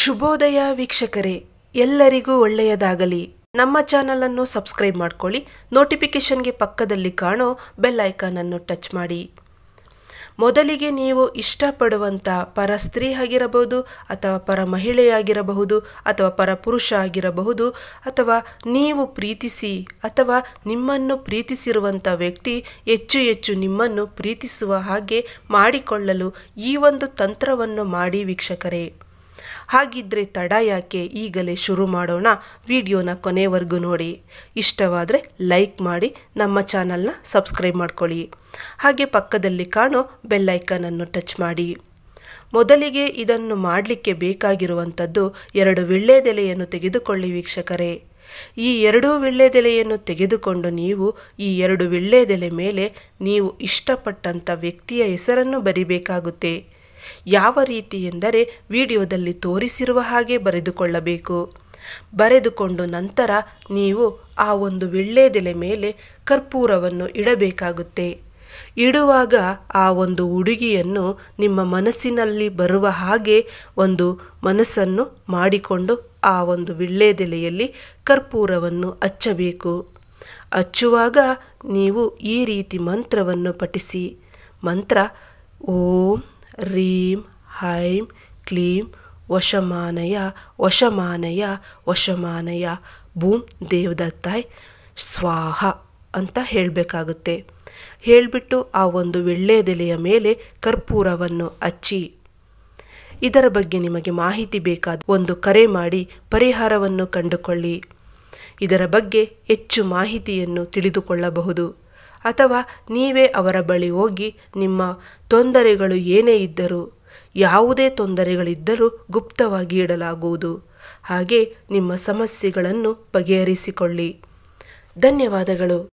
ಶುಭೋದಯ ವೀಕ್ಷಕರೇ ಎಲ್ಲರಿಗೂ ಒಳ್ಳೆಯದಾಗಲಿ ನಮ್ಮ ಚಾನಲ್ ಅನ್ನು ಸಬ್ಸ್ಕ್ರೈಬ್ ಮಾಡ್ಕೊಳ್ಳಿ ನೋಟಿಫಿಕೇಶನ್ಗೆ ಪಕ್ಕದಲ್ಲಿ ಕಾಣೋ ಬೆಲ್ ಐಕಾನ್ ಅನ್ನು ಟಚ್ ಮಾಡಿ ಮೊದಲಿಗೆ ನೀವು ಇಷ್ಟಪಡುವಂಥ ಪರ ಸ್ತ್ರೀ ಆಗಿರಬಹುದು ಅಥವಾ ಪರ ಮಹಿಳೆಯಾಗಿರಬಹುದು ಅಥವಾ ಪರ ಪುರುಷ ಆಗಿರಬಹುದು ಅಥವಾ ನೀವು ಪ್ರೀತಿಸಿ ಅಥವಾ ನಿಮ್ಮನ್ನು ಪ್ರೀತಿಸಿರುವಂಥ ವ್ಯಕ್ತಿ ಹೆಚ್ಚು ಹೆಚ್ಚು ನಿಮ್ಮನ್ನು ಪ್ರೀತಿಸುವ ಹಾಗೆ ಮಾಡಿಕೊಳ್ಳಲು ಈ ಒಂದು ತಂತ್ರವನ್ನು ಮಾಡಿ ವೀಕ್ಷಕರೇ ಹಾಗಿದ್ರೆ ತಡ ಯಾಕೆ ಈಗಲೇ ಶುರು ಮಾಡೋಣ ವಿಡಿಯೋನ ಕೊನೆವರೆಗೂ ನೋಡಿ ಇಷ್ಟವಾದರೆ ಲೈಕ್ ಮಾಡಿ ನಮ್ಮ ಚಾನಲ್ನ ಸಬ್ಸ್ಕ್ರೈಬ್ ಮಾಡ್ಕೊಳ್ಳಿ ಹಾಗೆ ಪಕ್ಕದಲ್ಲಿ ಕಾಣೋ ಬೆಲ್ಲೈಕನನ್ನು ಟಚ್ ಮಾಡಿ ಮೊದಲಿಗೆ ಇದನ್ನು ಮಾಡಲಿಕ್ಕೆ ಬೇಕಾಗಿರುವಂಥದ್ದು ಎರಡು ವಿಳ್ಳೆದೆಲೆಯನ್ನು ತೆಗೆದುಕೊಳ್ಳಿ ವೀಕ್ಷಕರೇ ಈ ಎರಡೂ ವಿಳ್ಳೆದೆಲೆಯನ್ನು ತೆಗೆದುಕೊಂಡು ನೀವು ಈ ಎರಡು ವಿಳ್ಳೆದೆಲೆ ಮೇಲೆ ನೀವು ಇಷ್ಟಪಟ್ಟಂಥ ವ್ಯಕ್ತಿಯ ಹೆಸರನ್ನು ಬರಿಬೇಕಾಗುತ್ತೆ ಯಾವ ರೀತಿ ಎಂದರೆ ವಿಡಿಯೋದಲ್ಲಿ ತೋರಿಸಿರುವ ಹಾಗೆ ಬರೆದುಕೊಳ್ಳಬೇಕು ಬರೆದುಕೊಂಡು ನಂತರ ನೀವು ಆ ಒಂದು ವಿಳ್ಳೆದೆಲೆ ಮೇಲೆ ಕರ್ಪೂರವನ್ನು ಇಡಬೇಕಾಗುತ್ತೆ ಇಡುವಾಗ ಆ ಒಂದು ಉಡುಗಿಯನ್ನು ನಿಮ್ಮ ಮನಸ್ಸಿನಲ್ಲಿ ಬರುವ ಹಾಗೆ ಒಂದು ಮನಸ್ಸನ್ನು ಮಾಡಿಕೊಂಡು ಆ ಒಂದು ವಿಳ್ಳೆದೆಲೆಯಲ್ಲಿ ಕರ್ಪೂರವನ್ನು ಹಚ್ಚಬೇಕು ಹಚ್ಚುವಾಗ ನೀವು ಈ ರೀತಿ ಮಂತ್ರವನ್ನು ಪಠಿಸಿ ಮಂತ್ರ ಓಂ ರೀಂ ಹೈಂ ಕ್ಲೀಂ ವಶಮಾನಯ ವಶಮಾನಯ ವಶಮಾನಯ ಭೂಮ್ ದೇವದತ್ತಾಯ್ ಸ್ವಾಹ ಅಂತ ಹೇಳಬೇಕಾಗುತ್ತೆ ಹೇಳಿಬಿಟ್ಟು ಆ ಒಂದು ವಿಳ್ಳೆದೆಲೆಯ ಮೇಲೆ ಕರ್ಪೂರವನ್ನು ಹಚ್ಚಿ ಇದರ ಬಗ್ಗೆ ನಿಮಗೆ ಮಾಹಿತಿ ಬೇಕಾದ ಒಂದು ಕರೆ ಮಾಡಿ ಪರಿಹಾರವನ್ನು ಕಂಡುಕೊಳ್ಳಿ ಇದರ ಬಗ್ಗೆ ಹೆಚ್ಚು ಮಾಹಿತಿಯನ್ನು ತಿಳಿದುಕೊಳ್ಳಬಹುದು ಅಥವಾ ನೀವೇ ಅವರ ಬಳಿ ಹೋಗಿ ನಿಮ್ಮ ತೊಂದರೆಗಳು ಏನೇ ಇದ್ದರೂ ಯಾವುದೇ ತೊಂದರೆಗಳಿದ್ದರೂ ಗುಪ್ತವಾಗಿ ಇಡಲಾಗುವುದು ಹಾಗೆ ನಿಮ್ಮ ಸಮಸ್ಯೆಗಳನ್ನು ಬಗೆಹರಿಸಿಕೊಳ್ಳಿ ಧನ್ಯವಾದಗಳು